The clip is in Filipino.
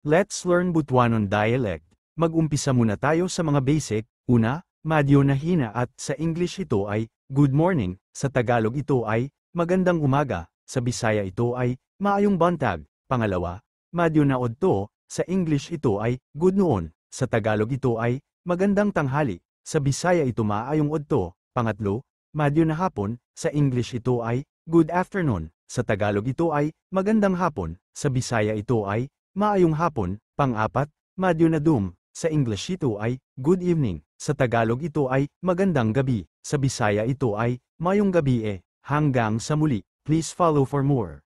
Let's learn Butuanon dialect. Mag-umpisa muna tayo sa mga basic. Una, madyo na hina at sa English ito ay good morning, sa Tagalog ito ay magandang umaga, sa Bisaya ito ay maayong bantag. Pangalawa, madyo na odto, sa English ito ay good noon, sa Tagalog ito ay magandang tanghali, sa Bisaya ito maayong odto. Pangatlo, madyo na hapon, sa English ito ay good afternoon, sa Tagalog ito ay magandang hapon, sa Bisaya ito ay Maayong hapon, pang-apat, Doom, sa English ito ay, good evening, sa Tagalog ito ay, magandang gabi, sa Bisaya ito ay, mayong gabi e, hanggang sa muli, please follow for more.